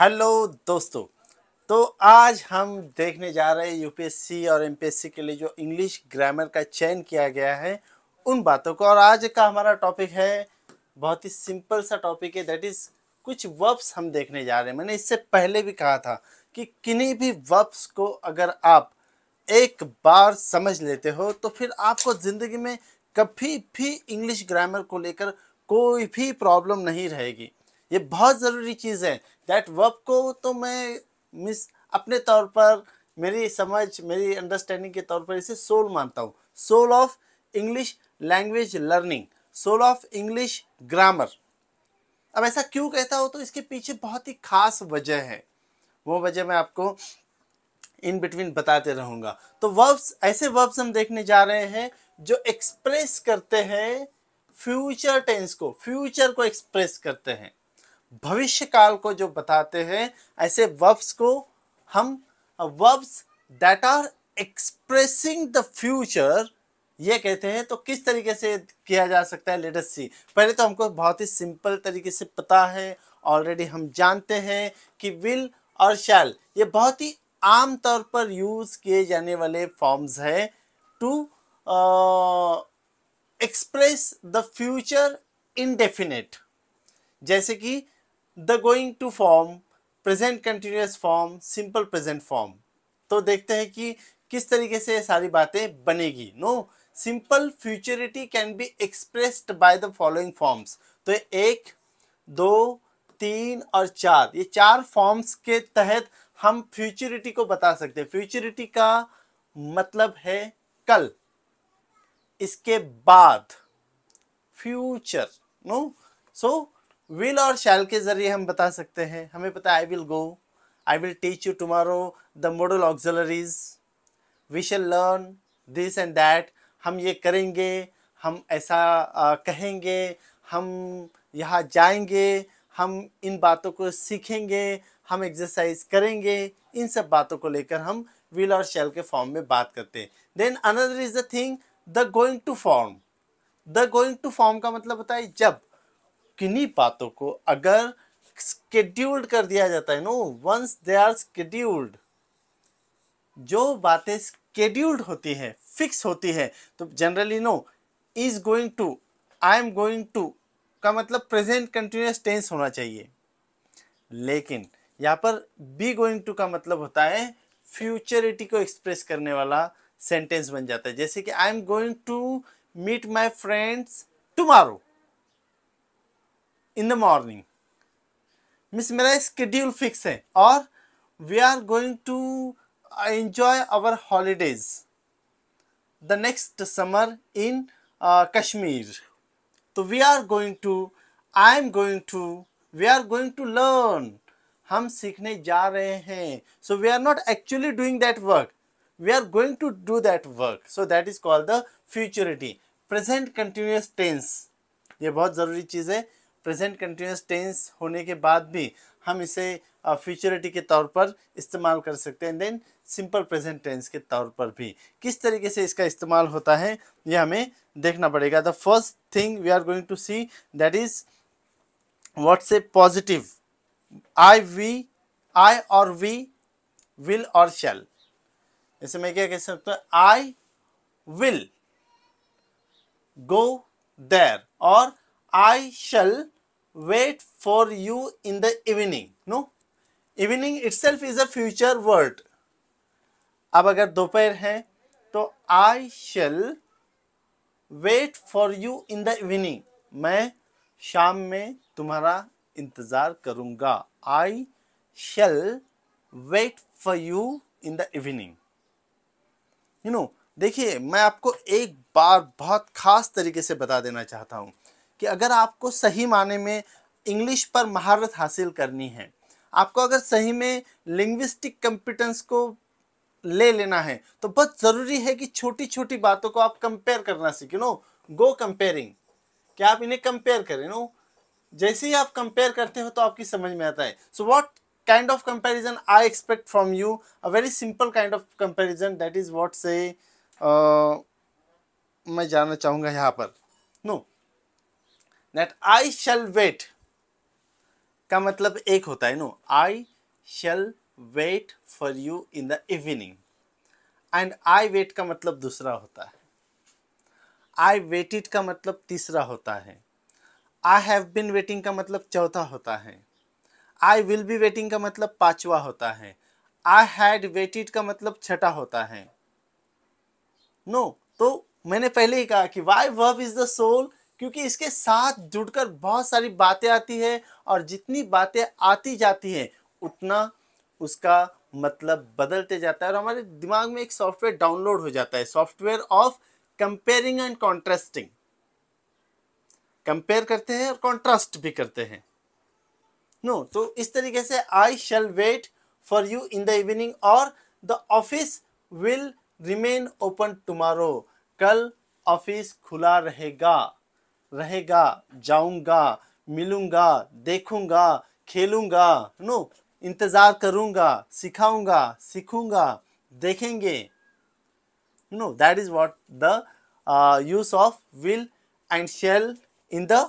Hello दोस्तों तो आज हम देखने जा रहे हैं यूपीएससी और एमपीएससी के लिए जो इंग्लिश ग्रामर का चयन किया गया है उन बातों को और आज का हमारा टॉपिक है बहुत ही सिंपल सा टॉपिक है दैट इज़ कुछ वर्ब्स हम देखने जा रहे हैं मैंने इससे पहले भी कहा था कि किन्हीं भी वर्ब्स को अगर आप एक बार समझ लेते हो तो फिर आपको ज़िंदगी में कभी भी इंग्लिश ग्रामर को लेकर कोई भी प्रॉब्लम नहीं रहेगी ये बहुत ज़रूरी चीज़ है दैट वर्ब को तो मैं मिस अपने तौर पर मेरी समझ मेरी अंडरस्टैंडिंग के तौर पर इसे सोल मानता हूँ soul of English language learning soul of English grammar अब ऐसा क्यों कहता हो तो इसके पीछे बहुत ही खास वजह है वो वजह मैं आपको इन बिटवीन बताते रहूँगा तो वर्ब्स ऐसे वर्ब्स हम देखने जा रहे हैं जो एक्सप्रेस करते हैं फ्यूचर टेंस को फ्यूचर को एक्सप्रेस करते हैं भविष्य काल को जो बताते हैं ऐसे वर्ब्स को हम verbs that are expressing the future ये कहते हैं तो किस तरीके से किया जा सकता है लेटेस्ट सी पहले तो हमको बहुत ही सिंपल तरीके से पता है ऑलरेडी हम जानते हैं कि विल और शैल ये बहुत ही आम तौर पर यूज़ किए जाने वाले फॉर्म्स हैं to express the future indefinite जैसे कि the going to form present continuous form simple present form तो देखते हैं कि किस तरीके से ये सारी बातें बनेगी no simple futurity can be expressed by the following forms तो एक दो तीन और चार ये चार फॉर्म्स के तहत हम फ्यूचरिटी को बता सकते हैं फ्यूचरिटी का मतलब है कल इसके बाद फ्यूचर नो सो विल और शैल के जरिए हम बता सकते हैं हमें पता है I will go I will teach you tomorrow the modal auxiliaries we shall learn this and that हम ये करेंगे हम ऐसा आ, कहेंगे हम यहाँ जाएंगे हम इन बातों को सीखेंगे हम एक्सरसाइज करेंगे इन सब बातों को लेकर हम विल और शेल के फॉर्म में बात करते हैं then another is the thing the going to form the going to form का मतलब बताए जब किन्हीं बातों को अगर स्केड्यूल्ड कर दिया जाता है no once they are scheduled जो बातें स्केड्यूल्ड होती हैं फिक्स होती है तो generally no is going to I am going to का मतलब प्रेजेंट कंटिन्यूस टेंस होना चाहिए लेकिन यहाँ पर बी गोइंग टू का मतलब होता है फ्यूचरिटी को एक्सप्रेस करने वाला सेंटेंस बन जाता है जैसे कि I am going to meet my friends tomorrow in the morning miss मेरा स्कड्यूल फिक्स है और we are going to enjoy our holidays the next summer in Kashmir तो we are going to I am going to we are going to learn हम सीखने जा रहे हैं so we are not actually doing that work we are going to do that work so that is called the futurity present continuous tense ये बहुत ज़रूरी चीज़ है present continuous tense होने के बाद भी हम इसे फ्यूचरिटी के तौर पर इस्तेमाल कर सकते हैं देन सिंपल प्रेजेंट टेंस के तौर पर भी किस तरीके से इसका इस्तेमाल होता है ये हमें देखना पड़ेगा the first thing we are going to see that is what's a positive I we I और वी विल और शैल जैसे मैं क्या कह सकता हूँ आई विल गो देर और I shall wait for you in the evening no evening itself is a future word अब अगर दोपहर है तो I shall wait for you in the evening मैं शाम में तुम्हारा इंतज़ार करूँगा I shall wait for you in the evening you know देखिए मैं आपको एक बार बहुत ख़ास तरीके से बता देना चाहता हूँ कि अगर आपको सही माने में इंग्लिश पर महारत हासिल करनी है आपको अगर सही में लिंग्विस्टिक कम्पिटेंस को ले लेना है तो बहुत ज़रूरी है कि छोटी छोटी बातों को आप कंपेयर करना सीखें नो गो कंपेयरिंग क्या आप इन्हें कंपेयर करें नो जैसे ही आप कंपेयर करते हो तो आपकी समझ में आता है so what kind of comparison I expect from you a very simple kind of comparison that is what से मैं जानना चाहूँगा यहाँ पर no no. That I shall wait का मतलब एक होता है no I shall wait for you in the evening and I wait का मतलब दूसरा होता है आई वेटिड का मतलब तीसरा होता है आई हैव बिन वेटिंग का मतलब चौथा होता है आई विल बी वेटिंग का मतलब पांचवा होता है आई हैड वेटिड का मतलब छठा होता है नो no, तो मैंने पहले ही कहा कि why verb is the soul क्योंकि इसके साथ जुड़कर बहुत सारी बातें आती है और जितनी बातें आती जाती हैं उतना उसका मतलब बदलते जाता है और हमारे दिमाग में एक सॉफ्टवेयर डाउनलोड हो जाता है software of comparing and contrasting compare करते हैं और कॉन्ट्रास्ट भी करते हैं नो no, तो इस तरीके से I shall wait for you in the evening और the office will remain open tomorrow कल ऑफिस खुला रहेगा रहेगा जाऊंगा मिलूंगा देखूंगा खेलूंगा नो इंतज़ार करूंगा सिखाऊंगा सीखूंगा देखेंगे no that is what the use of will and shall in the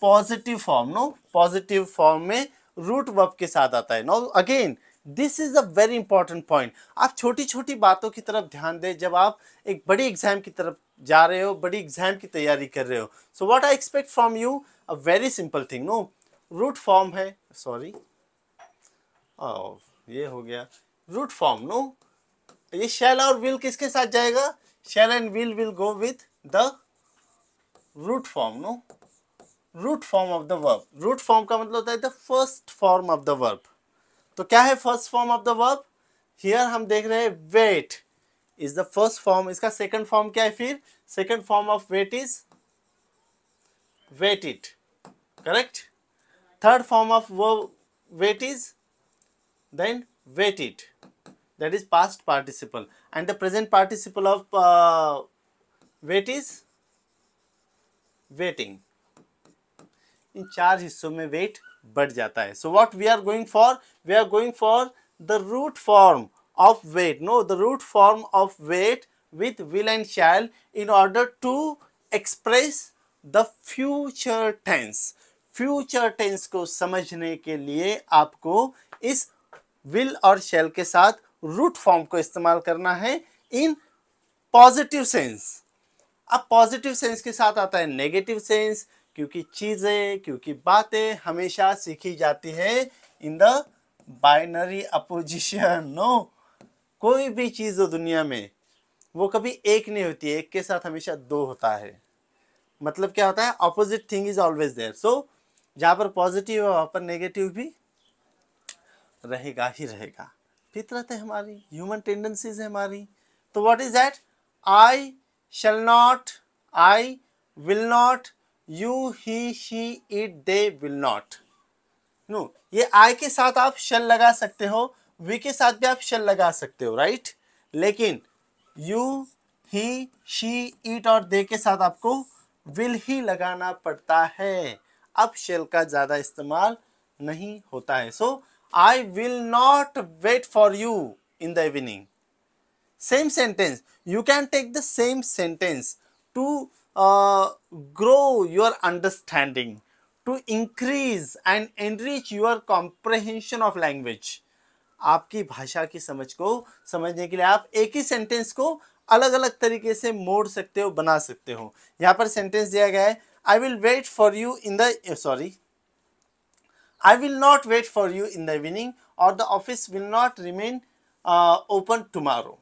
positive form no positive form में रूट वर्ब के साथ आता है no again this is a very important point आप छोटी छोटी बातों की तरफ ध्यान दें जब आप एक बड़ी एग्जाम की तरफ जा रहे हो बड़ी एग्जाम की तैयारी कर रहे हो so what I expect from you a very simple thing no root form है सॉरी oh, ये हो गया रूट फॉर्म नो ये शैल और विल किसके साथ जाएगा shall and will will go with the root form no root form of the verb root form का मतलब होता है the first form of the verb तो क्या है first form of the verb here हम देख रहे हैं wait is the first form इसका सेकंड फॉर्म क्या है फिर second form of wait is wait it correct third form of वो wait is then wait it that is past participle and the present participle of wait is waiting इन चार हिस्सों में wait बढ़ जाता है so what we are going for we are going for the root form of weight no the root form of weight with will and shall in order to express the future tense future tense ko samajhne ke liye aapko is will or shall ke sath root form ko istemal karna hai in positive sense अब positive sense के साथ आता है negative sense क्योंकि चीज़ें क्योंकि बातें हमेशा सीखी जाती है in the binary opposition no कोई भी चीज़ हो दुनिया में वो कभी एक नहीं होती एक के साथ हमेशा दो होता है मतलब क्या होता है opposite thing is always there so जहाँ पर पॉजिटिव है वहाँ पर नेगेटिव भी रहेगा ही रहेगा फितरत है हमारी ह्यूमन टेंडेंसीज है हमारी तो what is that I shall not I will not you he she it they will not no ये आई के साथ आप शल लगा सकते हो वी के साथ भी आप शेल लगा सकते हो राइट लेकिन यू ही शी इट और दे के साथ आपको विल ही लगाना पड़ता है अब शेल का ज़्यादा इस्तेमाल नहीं होता है so I will not wait for you in the evening same sentence you can take the same sentence to grow your understanding to increase and enrich your comprehension of language आपकी भाषा की समझ को समझने के लिए आप एक ही सेंटेंस को अलग अलग तरीके से मोड़ सकते हो बना सकते हो यहाँ पर सेंटेंस दिया गया है I will wait for you in the sorry I will not wait for you in the evening और the office will not remain open tomorrow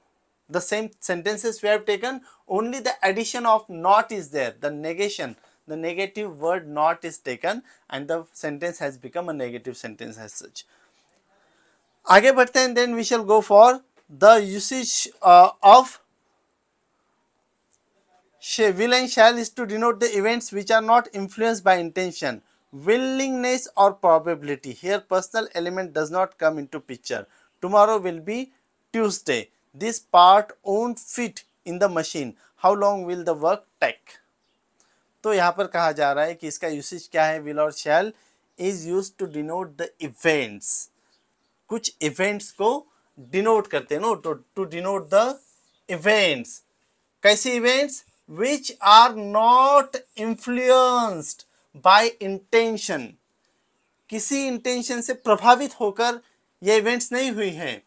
the same sentences we have taken only the addition of not is there the negation the negative word not is taken and the sentence has become a negative sentence has such आगे बढ़ते हैं then we shall go for the usage of will and shall is to denote the events which are not influenced by intention willingness or probability here personal element does not come into picture tomorrow will be tuesday this part won't fit in the machine how long will the work take तो यहाँ पर कहा जा रहा है कि इसका usage क्या है विल और shall is use to denote the events कुछ इवेंट्स को डिनोट करते हैं no to denote the events कैसे events which are not influenced by intention किसी इंटेंशन से प्रभावित होकर ये इवेंट्स नहीं हुई हैं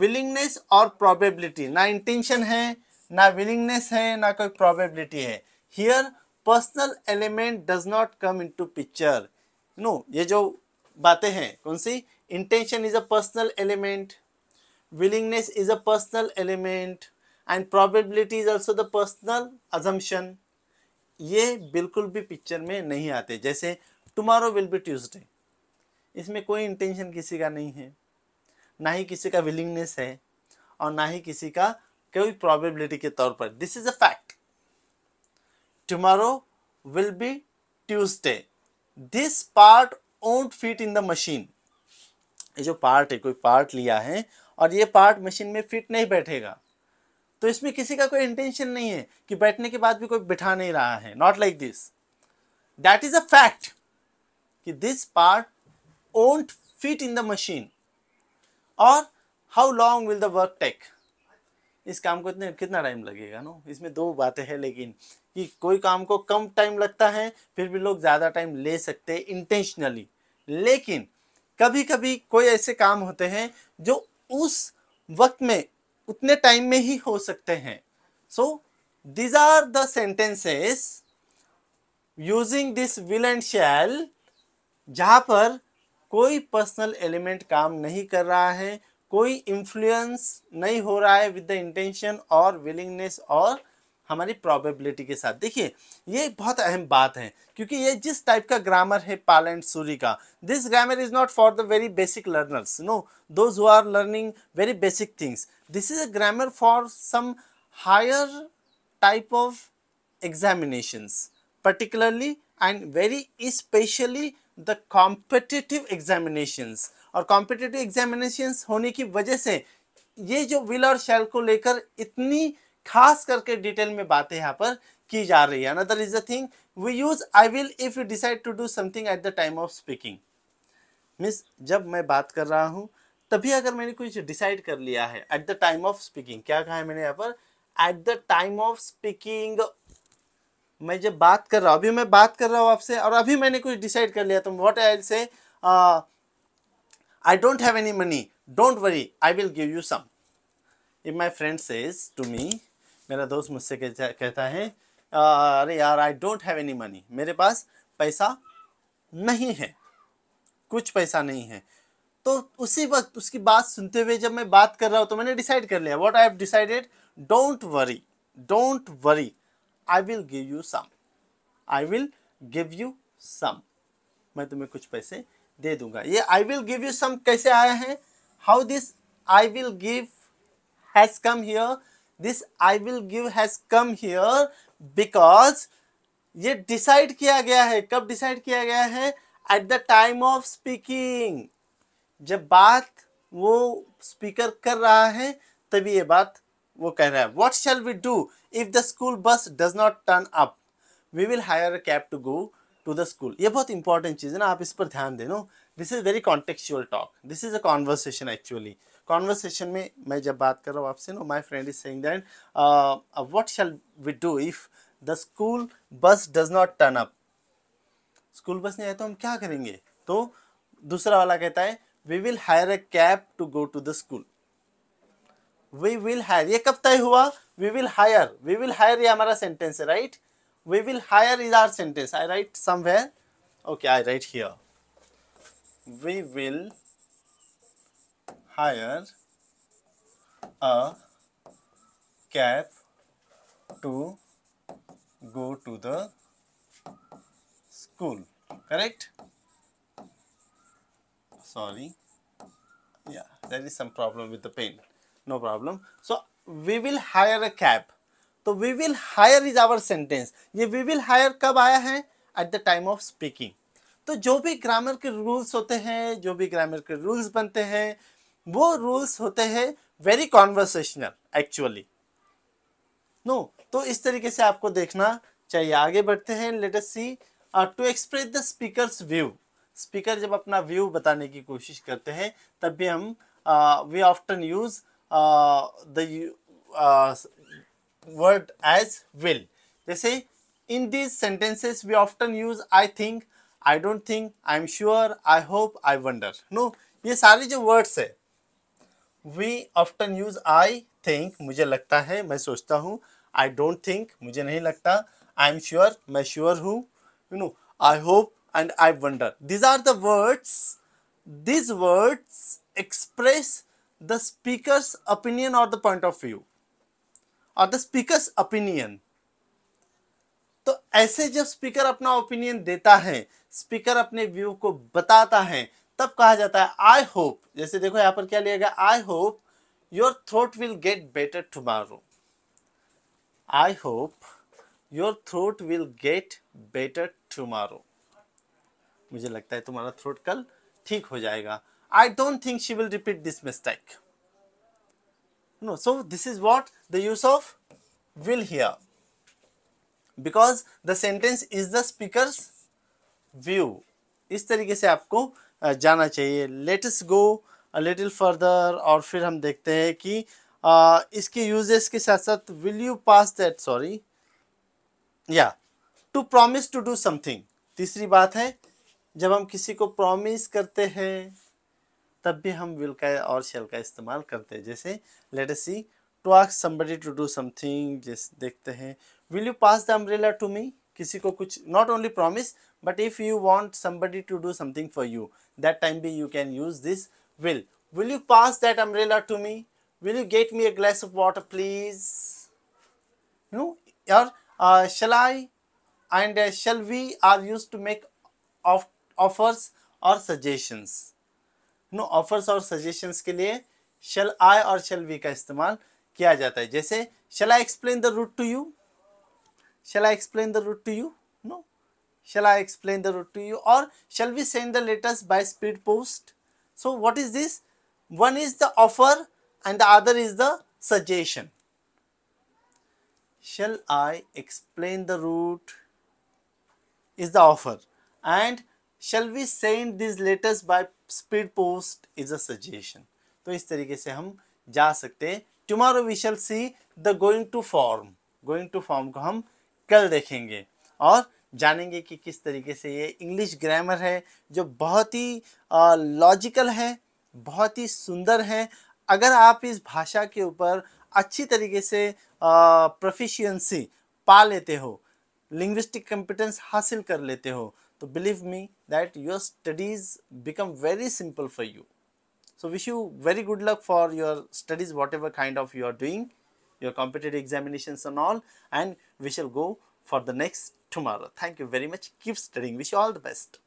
विलिंगनेस और प्रोबेबिलिटी ना इंटेंशन है ना विलिंगनेस है ना कोई प्रोबेबिलिटी है here personal element does not come into picture no ये जो बातें हैं कौन सी intention is a personal element willingness is a personal element and probability is also the personal assumption ये बिल्कुल भी पिक्चर में नहीं आते जैसे टुमारो विल बी ट्यूजडे इसमें कोई इंटेंशन किसी का नहीं है ना ही किसी का विलिंगनेस है और ना ही किसी का कोई प्रॉबेबिलिटी के तौर पर this is a fact tomorrow will be Tuesday this part won't fit in the machine ये जो पार्ट है कोई पार्ट लिया है और ये पार्ट मशीन में फिट नहीं बैठेगा तो इसमें किसी का कोई इंटेंशन नहीं है कि बैठने के बाद भी कोई बिठा नहीं रहा है not like this that is a fact कि this part won't fit in the machine और how long will the work take इस काम को इतने कितना टाइम लगेगा नो इसमें दो बातें हैं लेकिन कि कोई काम को कम टाइम लगता है फिर भी लोग ज़्यादा टाइम ले सकते हैं इंटेंशनली लेकिन कभी कभी कोई ऐसे काम होते हैं जो उस वक्त में उतने टाइम में ही हो सकते हैं so these are the sentences using this will and shall जहाँ पर कोई पर्सनल एलिमेंट काम नहीं कर रहा है कोई इन्फ्लुएंस नहीं हो रहा है विद द इंटेंशन और विलिंगनेस और हमारी प्रोबेबिलिटी के साथ देखिए ये बहुत अहम बात है क्योंकि ये जिस टाइप का ग्रामर है पाल एंड सूरी का this grammar is not for the very basic learners no those who are learning very basic things this is a grammar for some higher type of examinations particularly and very specially the competitive examinations और competitive examinations होने की वजह से ये जो will और शैल को लेकर इतनी खास करके डिटेल में बातें यहाँ पर की जा रही है another is a thing we use I will if you decide to do something at the time of speaking means जब मैं बात कर रहा हूँ तभी अगर मैंने कुछ डिसाइड कर लिया है at the time of speaking क्या कहा है मैंने यहाँ पर at the time of speaking मैं जब बात कर रहा हूँ अभी मैं बात कर रहा हूँ आपसे और अभी मैंने कुछ डिसाइड कर लिया तो what I say I don't have any money don't worry I will give you some if my friend says to me मेरा दोस्त मुझसे कहता है अरे यार I don't have any money मेरे पास पैसा नहीं है कुछ पैसा नहीं है तो उसी वक्त उसकी बात सुनते हुए जब मैं बात कर रहा हूँ तो मैंने डिसाइड कर लिया what I have decided don't worry don't worry I will give you some I will give you some मैं तुम्हें कुछ पैसे दे दूंगा ये I will give you some कैसे आया है how this I will give has come here this I will give has come here because ये डिसाइड किया गया है कब डिसाइड किया गया है at the time of speaking जब बात वो स्पीकर कर रहा है तभी ये बात वो कह रहा है what shall we do if the school bus does not turn up we will hire a cab to go to the school ये बहुत इंपॉर्टेंट चीज़ है ना आप इस पर ध्यान देना this is very contextual talk this is a conversation actually conversation में मैं जब बात कर रहा हूँ आपसे no my friend is saying that what shall we do if the school bus does not turn up school bus नहीं आए तो हम क्या करेंगे तो दूसरा वाला कहता है we will hire a cab to go to the school we will hire ये कब तय हुआ we will hire we will hire ये हमारा सेंटेंस है right we will hire is our sentence i write somewhere okay i write here we will hire a cab to go to the school correct sorry yeah there is some problem with the pen no problem so we will hire a cab तो we will hire is our sentence ये we will hire कब आया है at the time of speaking तो जो भी grammar के rules होते हैं जो भी ग्रामर के रूल्स बनते हैं वो रूल्स होते हैं वेरी कॉन्वर्सेशनल एक्चुअली नो तो इस तरीके से आपको देखना चाहिए आगे बढ़ते हैं let us see to express the speaker's view speaker जब अपना व्यू बताने की कोशिश करते हैं तब भी हम we often use the word as will. They say in these sentences we often use I think, I don't think, I am sure, I hope, I wonder. No, ये सारे जो words है we often use I think मुझे लगता है मैं सोचता हूँ I don't think मुझे नहीं लगता I am sure मैं sure हूँ you know I hope and I wonder. These are the words. These words express the speaker's opinion or the point of view. और द स्पीकर ओपिनियन तो ऐसे जब speaker अपना ओपिनियन देता है speaker अपने व्यू को बताता है तब कहा जाता है आई होप जैसे देखो यहां पर क्या लिया गया I hope your throat will get better tomorrow I hope your throat will get better tomorrow मुझे लगता है तुम्हारा थ्रोट कल ठीक हो जाएगा I don't think she will repeat this mistake no so this is what the use of will here because the sentence is the speaker's view इस तरीके से आपको जाना चाहिए Let us go a little further और फिर हम देखते हैं कि इसके uses के साथ साथ will you pass that sorry या to promise to do something तीसरी बात है जब हम किसी को promise करते हैं तब भी हम विल का और शेल का इस्तेमाल करते हैं जैसे let us see to ask somebody to do something जैसे देखते हैं will you pass the umbrella to me किसी को कुछ not only promise but if you want somebody to do something for you that time भी you can use this will will you pass that umbrella to me will you get me a glass of water please no और shall I and shall we are use to make offers और suggestions no offers और suggestions के लिए शल आई और shall we का इस्तेमाल किया जाता है जैसे shall I explain the route to you shall I explain the route to you no shall I explain the route to you और shall we send the letters by speed post so what is this one is the offer and the other is the suggestion shall I explain the route is the offer and shall we send this letters by speed post is a suggestion तो इस तरीके से हम जा सकते हैं tomorrow we shall see the going to form going to form को हम कल देखेंगे और जानेंगे कि किस तरीके से ये इंग्लिश ग्रामर है जो बहुत ही लॉजिकल है बहुत ही सुंदर है अगर आप इस भाषा के ऊपर अच्छी तरीके से प्रोफिशियंसी पा लेते हो लिंग्विस्टिक कम्पिटेंस हासिल कर लेते हो So believe me that your studies become very simple for you. So wish you very good luck for your studies whatever kind of you are doing, your competitive examinations and all and we shall go for the next tomorrow. Thank you very much. Keep studying. Wish you all the best.